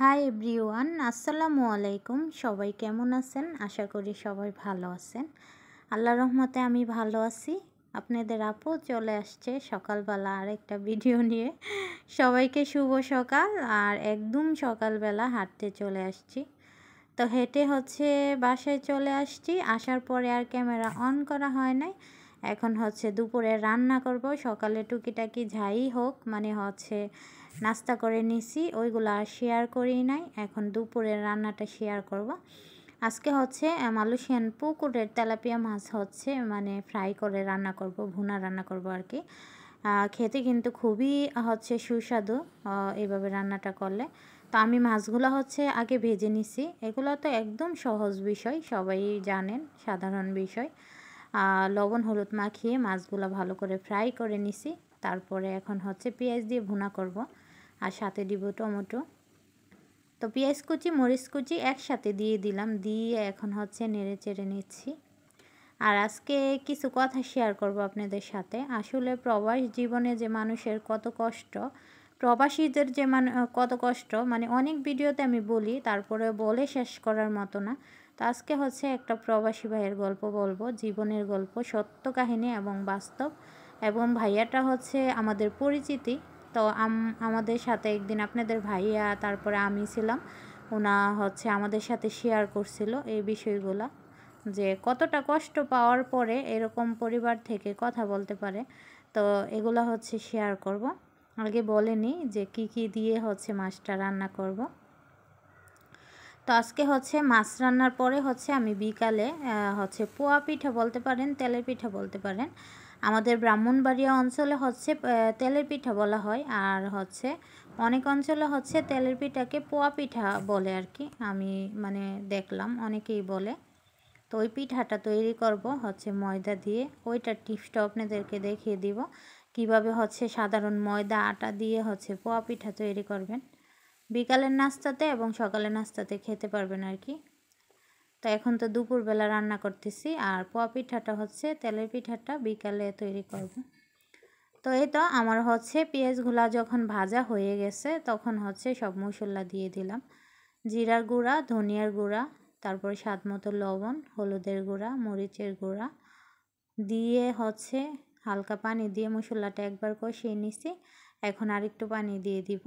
Hi everyone আসসালামু আলাইকুম সবাই কেমন আছেন আশা করি সবাই ভালো আছেন আল্লাহ রহমতে আমি ভালো আছি আপনাদের আপু চলে আসছে সকালবেলা আর একটা ভিডিও নিয়ে সবাইকে শুভ সকাল আর একদম সকালবেলা হাঁটতে চলে আসছি তো হেঁটে হচ্ছে বাসায় চলে আসছি আসার পরে আর ক্যামেরা অন করা হয় নাই এখন হচ্ছে দুপুরে রান্না করব সকালে টুকিটাকি যাই হোক মানে হচ্ছে নাস্তা করে নিছি ওইগুলো আর শেয়ার করি নাই এখন দুপুরের রান্নাটা শেয়ার করব আজকে হচ্ছে মালয়েশিয়ান পুকুরের তেলাপিয়া মাছ হচ্ছে মানে ফ্রাই করে রান্না করব ভুনা রান্না করব আর কি খেতে কিন্তু খুবই হচ্ছে সুস্বাদু এইভাবে রান্নাটা করলে তো আমি মাছগুলো হচ্ছে আগে ভেজে নিছি এগুলো তো একদম সহজ বিষয় সবাই জানেন সাধারণ বিষয় লবণ হলুদ মাখিয়ে মাছগুলো ভালো করে ফ্রাই করে নিছি তারপরে এখন হচ্ছে পেঁয়াজ দিয়ে ভুনা করব। আর সাথে দিব টমেটো তো পেঁয়াজ কুচি মরিচ কুচি একসাথে দিয়ে দিলাম দিয়ে এখন হচ্ছে নেড়ে চেড়ে নিচ্ছি আর আজকে কিছু কথা শেয়ার করব আপনাদের সাথে আসলে প্রবাস জীবনে যে মানুষের কত কষ্ট প্রবাসীদের যে মানে কত কষ্ট মানে অনেক ভিডিওতে আমি বলি তারপরে বলে শেষ করার মতো না তো আজকে হচ্ছে একটা প্রবাসী ভাইয়ের গল্প বলবো জীবনের গল্প সত্য কাহিনী এবং বাস্তব এবং ভাইয়াটা হচ্ছে আমাদের পরিচিতি তো আমাদের সাথে একদিন আপনাদের ভাইয়া তারপরে আমি ছিলাম ওনা হচ্ছে আমাদের সাথে শেয়ার করছিল এই বিষয়গুলো যে কতটা কষ্ট পাওয়ার পরে এরকম পরিবার থেকে কথা বলতে পারে তো এগুলো হচ্ছে শেয়ার করব আগে বলেনি যে কি কি দিয়ে হচ্ছে মাছটা রান্না করব তো আজকে হচ্ছে মাছ রান্নার পরে হচ্ছে আমি বিকালে হচ্ছে পোয়া পিঠা বলতে পারেন তেলের পিঠা বলতে পারেন আমাদের ব্রাহ্মণবাড়িয়া অঞ্চলে হচ্ছে তেলের পিঠা বলা হয় আর হচ্ছে অনেক অঞ্চলে হচ্ছে তেলের পিঠাকে পোয়া পিঠা বলে আর কি আমি মানে দেখলাম অনেকেই বলে তো ওই পিঠাটা তৈরি করব হচ্ছে ময়দা দিয়ে ওইটার টিপসটা আপনাদেরকে দেখিয়ে দিব কিভাবে হচ্ছে সাধারণ ময়দা আটা দিয়ে হচ্ছে পোয়া পিঠা তৈরি করবেন বিকালের নাস্তাতে এবং সকালের নাস্তাতে খেতে পারবেন আর কি তো এখন তো দুপুরবেলা রান্না করতেছি আর পোয়া পিঠাটা হচ্ছে তেলের পিঠাটা বিকালে তৈরি করব তো এই তো আমার হচ্ছে পেঁয়াজগুলা যখন ভাজা হয়ে গেছে তখন হচ্ছে সব মশলা দিয়ে দিলাম জিরার গুঁড়া ধনিয়ার গুঁড়া তারপর স্বাদ মতো লবণ হলুদের গুঁড়া মরিচের গুঁড়া দিয়ে হচ্ছে হালকা পানি দিয়ে মশলাটা একবার কষিয়ে নিছি এখন আরেকটু পানি দিয়ে দিব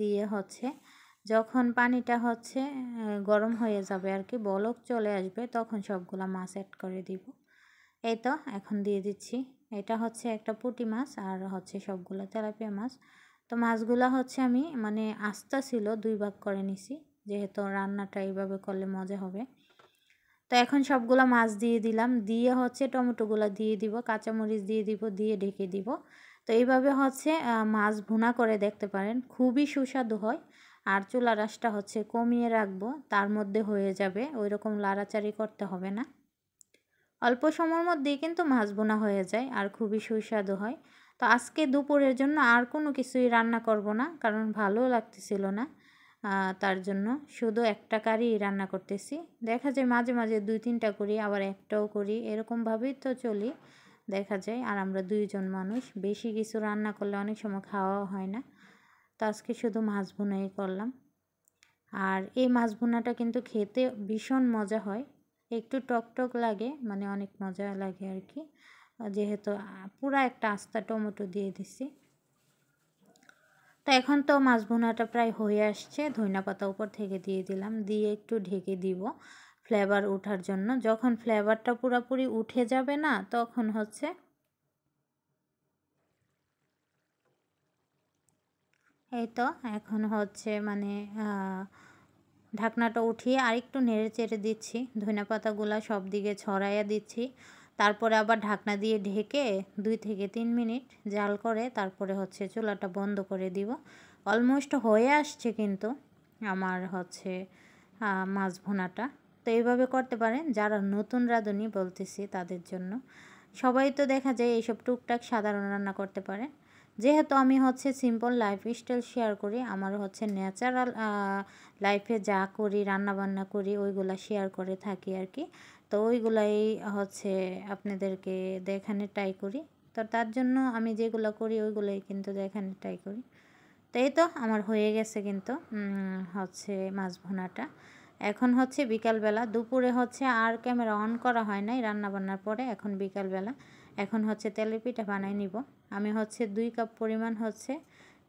দিয়ে হচ্ছে যখন পানিটা হচ্ছে গরম হয়ে যাবে আর কি বলক চলে আসবে তখন সবগুলো মাছ অ্যাড করে দিব এই তো এখন দিয়ে দিচ্ছি এটা হচ্ছে একটা পুটি মাছ আর হচ্ছে সবগুলো তেলাপিয়া মাছ তো মাছগুলো হচ্ছে আমি মানে আস্তা ছিল দুই ভাগ করে নিছি যেহেতু রান্নাটা এইভাবে করলে মজা হবে তো এখন সবগুলো মাছ দিয়ে দিলাম দিয়ে হচ্ছে টমেটোগুলো দিয়ে দিব কাঁচামরিচ দিয়ে দিব দিয়ে ঢেকে দিব তো এইভাবে হচ্ছে মাছ ভুনা করে দেখতে পারেন খুবই সুস্বাদু হয় আর চুলা রাসটা হচ্ছে কমিয়ে রাখবো তার মধ্যে হয়ে যাবে ওই রকম লাড়াচাড়ি করতে হবে না অল্প সময়ের মধ্যেই কিন্তু মাছ বোনা হয়ে যায় আর খুবই সুস্বাদু হয় তো আজকে দুপুরের জন্য আর কোনো কিছুই রান্না করব না কারণ ভালো লাগতেছিল না তার জন্য শুধু একটা কারি রান্না করতেছি দেখা যায় মাঝে মাঝে দুই তিনটা করি আবার একটাও করি এরকমভাবেই তো চলি দেখা যায় আর আমরা দুইজন মানুষ বেশি কিছু রান্না করলে অনেক সময় খাওয়াও হয় না তো আজকে শুধু মাছ বোনাই করলাম আর এই মাছ বোনাটা কিন্তু খেতে ভীষণ মজা হয় একটু টক টক লাগে মানে অনেক মজা লাগে আর কি যেহেতু পুরা একটা আস্তা টমেটো দিয়ে দিছি তো এখন তো মাছ বোনাটা প্রায় হয়ে আসছে ধইনা পাতা উপর থেকে দিয়ে দিলাম দিয়ে একটু ঢেকে দিব ফ্লেভার ওঠার জন্য যখন ফ্লেভারটা পুরোপুরি উঠে যাবে না তখন হচ্ছে এই তো এখন হচ্ছে মানে ঢাকনাটা উঠিয়ে আরেকটু নেড়ে চেড়ে দিচ্ছি ধনিয়া পাতাগুলো সব দিকে ছড়াইয়া দিচ্ছি তারপরে আবার ঢাকনা দিয়ে ঢেকে দুই থেকে তিন মিনিট জাল করে তারপরে হচ্ছে চুলাটা বন্ধ করে দিব অলমোস্ট হয়ে আসছে কিন্তু আমার হচ্ছে মাছ ভোনাটা তো এইভাবে করতে পারেন যারা নতুন রাঁধুনি বলতেছি তাদের জন্য সবাই তো দেখা যায় এইসব টুকটাক সাধারণ রান্না করতে পারে যেহেতু আমি হচ্ছে সিম্পল লাইফস্টাইল শেয়ার করি আমার হচ্ছে ন্যাচারাল লাইফে যা করি রান্নাবান্না করি ওইগুলা শেয়ার করে থাকি আর কি তো ওইগুলাই হচ্ছে আপনাদেরকে দেখানে ট্রাই করি তো তার জন্য আমি যেগুলো করি ওইগুলোই কিন্তু দেখানে ট্রাই করি তো এই তো আমার হয়ে গেছে কিন্তু হচ্ছে মাছ ভোনাটা এখন হচ্ছে বিকালবেলা দুপুরে হচ্ছে আর ক্যামেরা অন করা হয় নাই রান্নাবান্নার পরে এখন বিকালবেলা এখন হচ্ছে তেলের পিঠা বানাই নিব আমি হচ্ছে দুই কাপ পরিমাণ হচ্ছে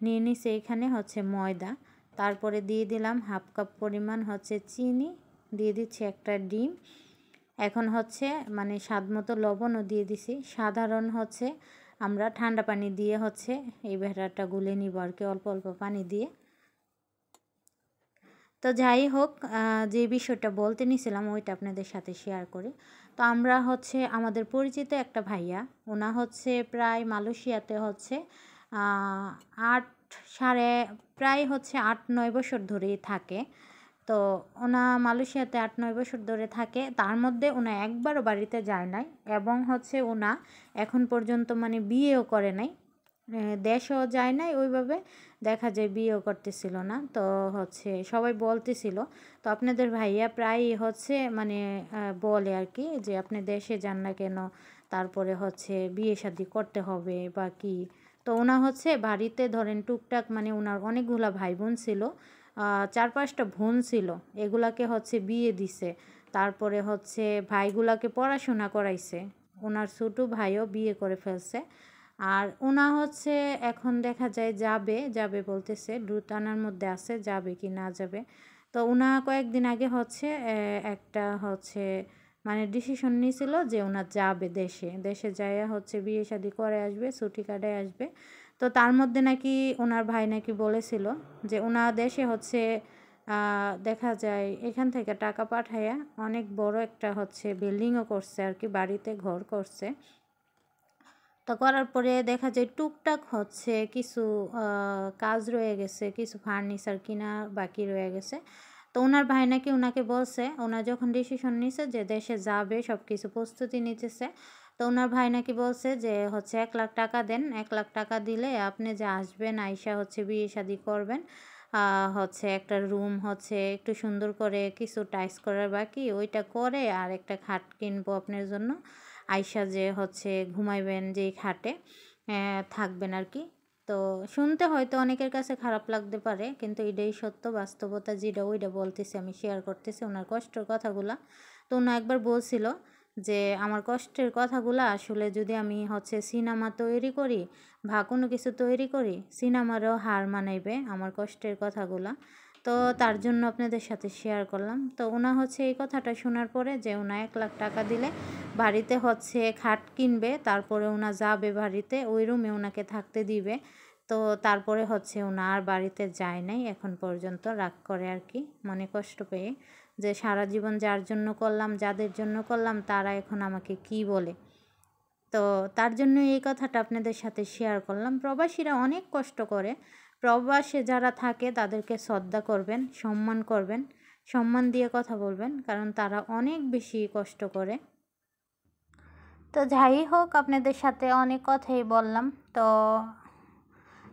নিয়ে নিছি এখানে হচ্ছে ময়দা তারপরে দিয়ে দিলাম হাফ কাপ পরিমাণ হচ্ছে চিনি দিয়ে দিচ্ছি একটা ডিম এখন হচ্ছে মানে স্বাদ মতো লবণও দিয়ে দিছি সাধারণ হচ্ছে আমরা ঠান্ডা পানি দিয়ে হচ্ছে এই ভেড়াটা গুলে নিব আর কি অল্প অল্প পানি দিয়ে তো যাই হোক যে বিষয়টা বলতে নিছিলাম ওইটা আপনাদের সাথে শেয়ার করি তো আমরা হচ্ছে আমাদের পরিচিত একটা ভাইয়া ওনা হচ্ছে প্রায় মালয়েশিয়াতে হচ্ছে আট সাড়ে প্রায় হচ্ছে আট নয় বছর ধরেই থাকে তো ওনা মালয়েশিয়াতে আট নয় বছর ধরে থাকে তার মধ্যে ওনা একবারও বাড়িতে যায় নাই এবং হচ্ছে ওনা এখন পর্যন্ত মানে বিয়েও করে নাই দেশও যায় নাই ওইভাবে দেখা যায় বিয়েও করতেছিল না তো হচ্ছে সবাই বলতেছিল তো আপনাদের ভাইয়া প্রায় হচ্ছে মানে বলে আর কি যে আপনি দেশে যান না কেন তারপরে হচ্ছে বিয়ে শাদি করতে হবে বা কি তো ওনা হচ্ছে বাড়িতে ধরেন টুকটাক মানে ওনার অনেকগুলা ভাই বোন ছিল চার পাঁচটা বোন ছিল এগুলাকে হচ্ছে বিয়ে দিছে তারপরে হচ্ছে ভাইগুলাকে পড়াশোনা করাইছে ওনার ছোটো ভাইও বিয়ে করে ফেলছে আর ওনা হচ্ছে এখন দেখা যায় যাবে যাবে বলতেছে দুটানার মধ্যে আছে যাবে কি না যাবে তো ওনা কয়েকদিন আগে হচ্ছে একটা হচ্ছে মানে ডিসিশন নিয়েছিল যে ওনা যাবে দেশে দেশে যাইয়া হচ্ছে বিয়ে শাদি করে আসবে ছুটি কাটায় আসবে তো তার মধ্যে নাকি ওনার ভাই নাকি বলেছিল যে ওনা দেশে হচ্ছে দেখা যায় এখান থেকে টাকা পাঠাইয়া অনেক বড় একটা হচ্ছে বিল্ডিংও করছে আর কি বাড়িতে ঘর করছে তা করার পরে দেখা যায় টুকটাক হচ্ছে কিছু কাজ রয়ে গেছে কিছু ফার্নিচার কিনা বাকি রয়ে গেছে তো ওনার ভাই নাকি ওনাকে বলছে ওনার যখন ডিসিশন নিছে যে দেশে যাবে সব কিছু প্রস্তুতি নিতেছে তো ওনার ভাই নাকি বলছে যে হচ্ছে এক লাখ টাকা দেন এক লাখ টাকা দিলে আপনি যে আসবেন আইসা হচ্ছে বিয়ে শাদি করবেন হচ্ছে একটা রুম হচ্ছে একটু সুন্দর করে কিছু টাইস করার বাকি ওইটা করে আর একটা খাট কিনবো আপনার জন্য আয়সা যে হচ্ছে ঘুমাইবেন যেই খাটে থাকবেন আর কি তো শুনতে হয়তো অনেকের কাছে খারাপ লাগতে পারে কিন্তু এটাই সত্য বাস্তবতা যেটা ওইটা বলতেছি আমি শেয়ার করতেছি ওনার কষ্টের কথাগুলা তো ওনা একবার বলছিল যে আমার কষ্টের কথাগুলো আসলে যদি আমি হচ্ছে সিনেমা তৈরি করি বা কোনো কিছু তৈরি করি সিনেমারও হার মানাইবে আমার কষ্টের কথাগুলা তো তার জন্য আপনাদের সাথে শেয়ার করলাম তো ওনা হচ্ছে এই কথাটা শোনার পরে যে ওনা এক লাখ টাকা দিলে বাড়িতে হচ্ছে খাট কিনবে তারপরে ওনা যাবে বাড়িতে ওই রুমে ওনাকে থাকতে দিবে তো তারপরে হচ্ছে ওনা আর বাড়িতে যায় নাই এখন পর্যন্ত রাগ করে আর কি মনে কষ্ট পেয়ে যে সারা জীবন যার জন্য করলাম যাদের জন্য করলাম তারা এখন আমাকে কি বলে তো তার জন্য এই কথাটা আপনাদের সাথে শেয়ার করলাম প্রবাসীরা অনেক কষ্ট করে প্রবাসে যারা থাকে তাদেরকে শ্রদ্ধা করবেন সম্মান করবেন সম্মান দিয়ে কথা বলবেন কারণ তারা অনেক বেশি কষ্ট করে তো যাই হোক আপনাদের সাথে অনেক কথাই বললাম তো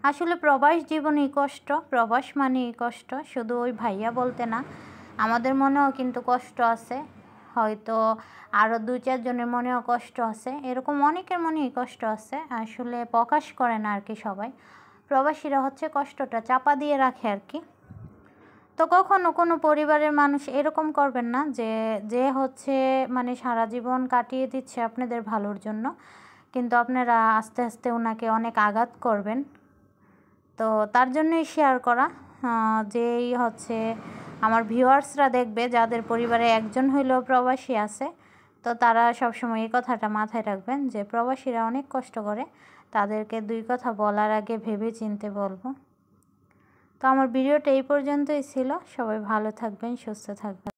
আসলে প্রবাস জীবনই কষ্ট প্রবাস মানেই কষ্ট শুধু ওই ভাইয়া বলতে না আমাদের মনেও কিন্তু কষ্ট আছে হয়তো আরও দু চারজনের মনেও কষ্ট আছে এরকম অনেকের মনেই কষ্ট আছে আসলে প্রকাশ করে না আর কি সবাই প্রবাসীরা হচ্ছে কষ্টটা চাপা দিয়ে রাখে আর কি তো কখনো কোনো পরিবারের মানুষ এরকম করবেন না যে যে হচ্ছে মানে সারা জীবন কাটিয়ে দিচ্ছে আপনাদের ভালোর জন্য কিন্তু আপনারা আস্তে আস্তে ওনাকে অনেক আঘাত করবেন তো তার জন্যই শেয়ার করা যেই হচ্ছে আমার ভিউয়ার্সরা দেখবে যাদের পরিবারে একজন হইলেও প্রবাসী আছে তো তারা সবসময় এই কথাটা মাথায় রাখবেন যে প্রবাসীরা অনেক কষ্ট করে তাদেরকে দুই কথা বলার আগে ভেবে চিনতে বলবো তো আমার ভিডিওটা এই পর্যন্তই ছিল সবাই ভালো থাকবেন সুস্থ থাকবেন